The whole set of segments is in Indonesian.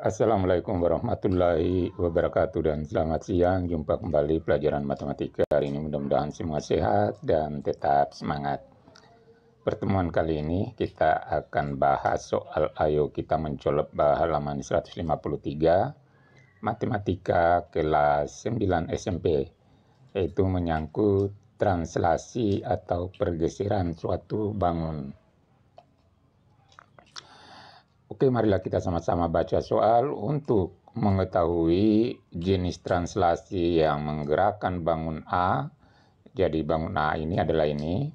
Assalamualaikum warahmatullahi wabarakatuh dan selamat siang. Jumpa kembali pelajaran matematika hari ini. Mudah-mudahan semua sehat dan tetap semangat. Pertemuan kali ini kita akan bahas soal ayo kita mencolok halaman 153 matematika kelas 9 SMP yaitu menyangkut translasi atau pergeseran suatu bangun Oke, marilah kita sama-sama baca soal untuk mengetahui jenis translasi yang menggerakkan bangun A. Jadi bangun A ini adalah ini.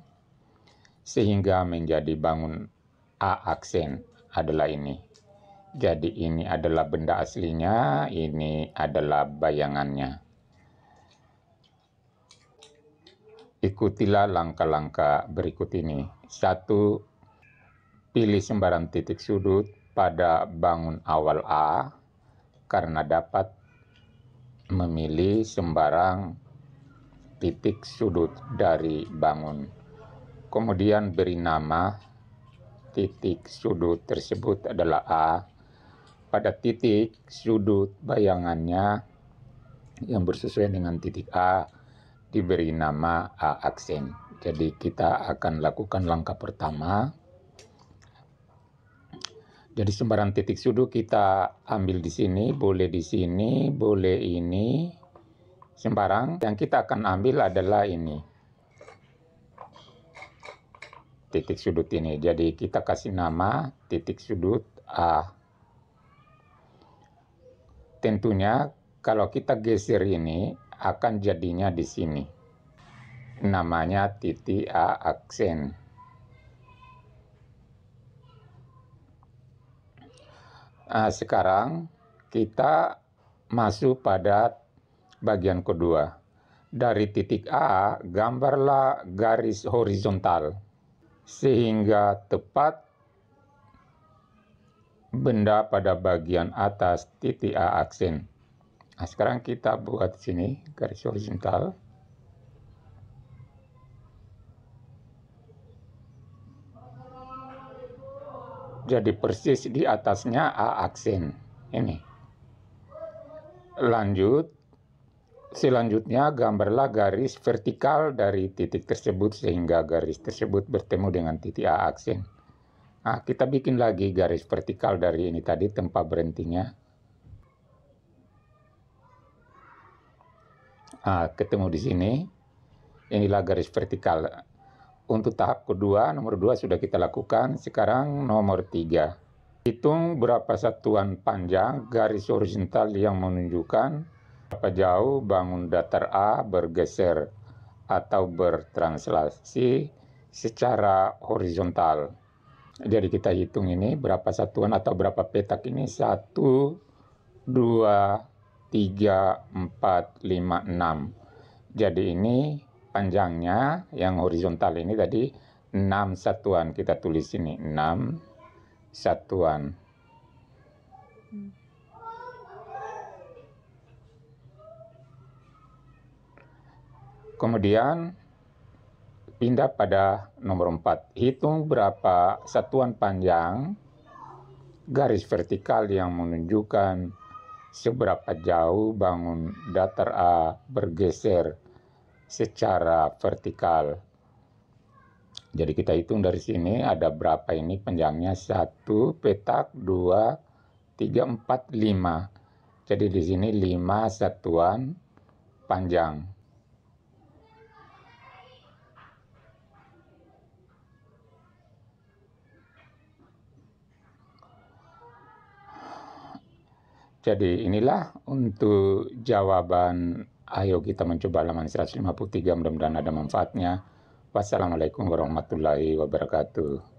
Sehingga menjadi bangun A aksen adalah ini. Jadi ini adalah benda aslinya, ini adalah bayangannya. Ikutilah langkah-langkah berikut ini. Satu, pilih sembarang titik sudut pada bangun awal A karena dapat memilih sembarang titik sudut dari bangun. Kemudian beri nama titik sudut tersebut adalah A. Pada titik sudut bayangannya yang bersesuaian dengan titik A diberi nama A aksen. Jadi kita akan lakukan langkah pertama jadi sembarang titik sudut kita ambil di sini, hmm. boleh di sini, boleh ini, sembarang. Yang kita akan ambil adalah ini. Titik sudut ini. Jadi kita kasih nama titik sudut A. Tentunya kalau kita geser ini akan jadinya di sini. Namanya titik A aksen. Nah, sekarang kita masuk pada bagian kedua. Dari titik A, gambarlah garis horizontal sehingga tepat benda pada bagian atas titik A aksen. Nah, sekarang kita buat sini garis horizontal. jadi persis di atasnya A aksen. Ini. Lanjut. Selanjutnya gambarlah garis vertikal dari titik tersebut sehingga garis tersebut bertemu dengan titik A aksen. Nah, kita bikin lagi garis vertikal dari ini tadi tempat berhentinya. Nah, ketemu di sini. Inilah garis vertikal untuk tahap kedua, nomor dua sudah kita lakukan. Sekarang nomor tiga. Hitung berapa satuan panjang garis horizontal yang menunjukkan berapa jauh bangun datar A bergeser atau bertranslasi secara horizontal. Jadi kita hitung ini berapa satuan atau berapa petak ini. satu dua tiga empat lima enam. Jadi ini panjangnya yang horizontal ini tadi 6 satuan kita tulis ini 6 satuan kemudian pindah pada nomor 4 hitung berapa satuan panjang garis vertikal yang menunjukkan seberapa jauh bangun datar A bergeser secara vertikal. Jadi kita hitung dari sini ada berapa ini panjangnya 1 petak 2 3 4 5. Jadi di sini 5 satuan panjang. Jadi inilah untuk jawaban Ayo kita mencoba halaman 153, mudah-mudahan ada manfaatnya. Wassalamualaikum warahmatullahi wabarakatuh.